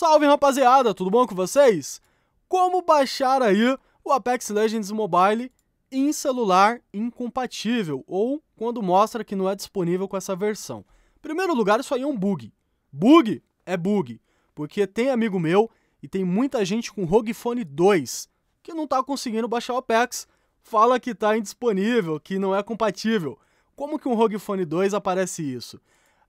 Salve rapaziada, tudo bom com vocês? Como baixar aí o Apex Legends Mobile em celular incompatível ou quando mostra que não é disponível com essa versão? Em primeiro lugar, isso aí é um bug. Bug é bug, porque tem amigo meu e tem muita gente com ROG Phone 2 que não está conseguindo baixar o Apex, fala que está indisponível, que não é compatível. Como que um ROG Phone 2 aparece isso?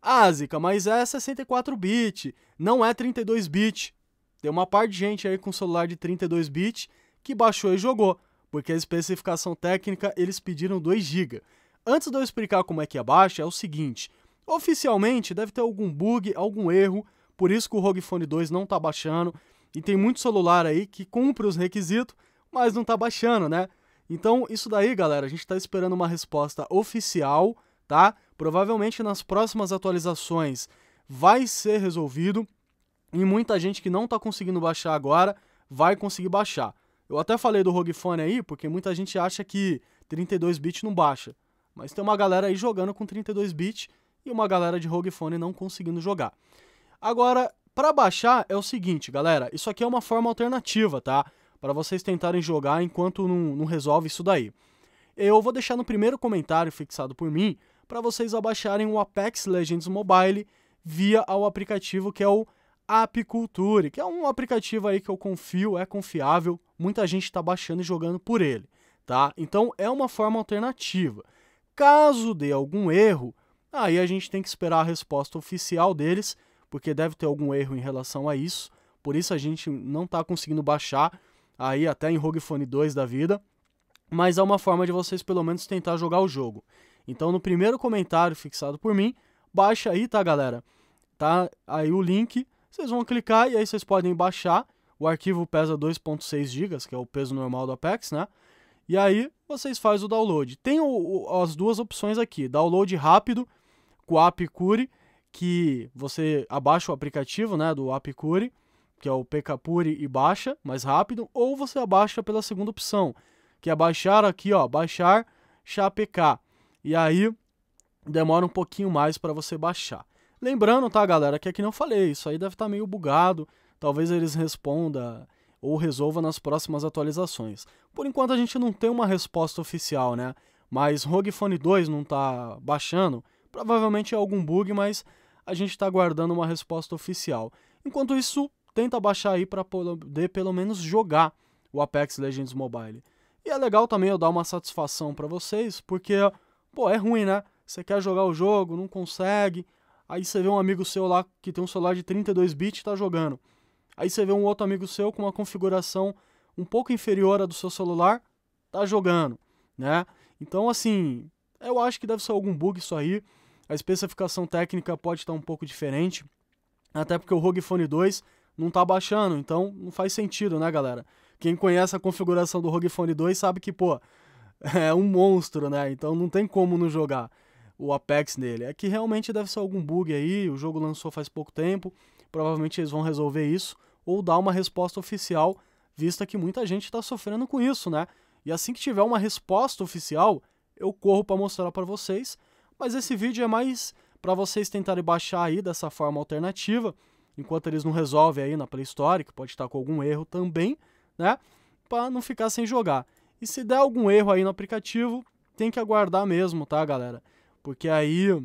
Ah, Zica, mas é 64 bit, não é 32 bit. Tem uma parte de gente aí com celular de 32 bit que baixou e jogou, porque a especificação técnica eles pediram 2 GB. Antes de eu explicar como é que abaixa, é, é o seguinte: oficialmente deve ter algum bug, algum erro, por isso que o Rogue Phone 2 não está baixando. E tem muito celular aí que cumpre os requisitos, mas não está baixando, né? Então, isso daí, galera, a gente está esperando uma resposta oficial tá? Provavelmente nas próximas atualizações vai ser resolvido e muita gente que não está conseguindo baixar agora vai conseguir baixar. Eu até falei do Rogue Phone aí, porque muita gente acha que 32 bits não baixa, mas tem uma galera aí jogando com 32 bits e uma galera de Rogue Phone não conseguindo jogar. Agora, para baixar é o seguinte, galera, isso aqui é uma forma alternativa, tá? Para vocês tentarem jogar enquanto não, não resolve isso daí. Eu vou deixar no primeiro comentário fixado por mim para vocês abaixarem o Apex Legends Mobile via o aplicativo que é o Apiculture, que é um aplicativo aí que eu confio, é confiável, muita gente está baixando e jogando por ele, tá? Então é uma forma alternativa. Caso dê algum erro, aí a gente tem que esperar a resposta oficial deles, porque deve ter algum erro em relação a isso, por isso a gente não está conseguindo baixar aí até em Rogue Phone 2 da vida, mas é uma forma de vocês pelo menos tentar jogar o jogo. Então, no primeiro comentário fixado por mim, baixa aí, tá, galera? Tá aí o link, vocês vão clicar e aí vocês podem baixar. O arquivo pesa 2.6 GB, que é o peso normal do Apex, né? E aí vocês fazem o download. Tem o, o, as duas opções aqui, download rápido com o Apicure, que você abaixa o aplicativo, né, do Apicure, que é o Pkpure e baixa, mais rápido, ou você abaixa pela segunda opção, que é baixar aqui, ó, baixar XAPK. E aí demora um pouquinho mais para você baixar. Lembrando, tá, galera, que é que não falei, isso aí deve estar tá meio bugado. Talvez eles respondam ou resolva nas próximas atualizações. Por enquanto a gente não tem uma resposta oficial, né? Mas Rogue Phone 2 não tá baixando, provavelmente é algum bug, mas a gente está aguardando uma resposta oficial. Enquanto isso, tenta baixar aí para poder pelo menos jogar o Apex Legends Mobile. E é legal também eu dar uma satisfação para vocês, porque Pô, é ruim, né? Você quer jogar o jogo, não consegue. Aí você vê um amigo seu lá que tem um celular de 32 bits e tá jogando. Aí você vê um outro amigo seu com uma configuração um pouco inferior à do seu celular, tá jogando, né? Então, assim, eu acho que deve ser algum bug isso aí. A especificação técnica pode estar tá um pouco diferente, até porque o ROG Phone 2 não tá baixando, então não faz sentido, né, galera? Quem conhece a configuração do ROG Phone 2 sabe que, pô, é um monstro, né? Então não tem como não jogar o Apex nele. É que realmente deve ser algum bug aí, o jogo lançou faz pouco tempo, provavelmente eles vão resolver isso ou dar uma resposta oficial, vista que muita gente está sofrendo com isso, né? E assim que tiver uma resposta oficial, eu corro para mostrar para vocês. Mas esse vídeo é mais para vocês tentarem baixar aí dessa forma alternativa, enquanto eles não resolvem aí na Play Store, que pode estar tá com algum erro também, né? Para não ficar sem jogar. E se der algum erro aí no aplicativo, tem que aguardar mesmo, tá, galera? Porque aí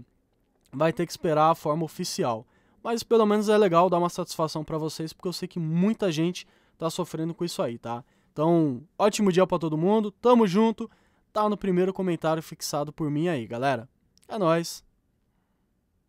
vai ter que esperar a forma oficial. Mas pelo menos é legal dar uma satisfação para vocês, porque eu sei que muita gente tá sofrendo com isso aí, tá? Então, ótimo dia para todo mundo. Tamo junto. Tá no primeiro comentário fixado por mim aí, galera. É nós.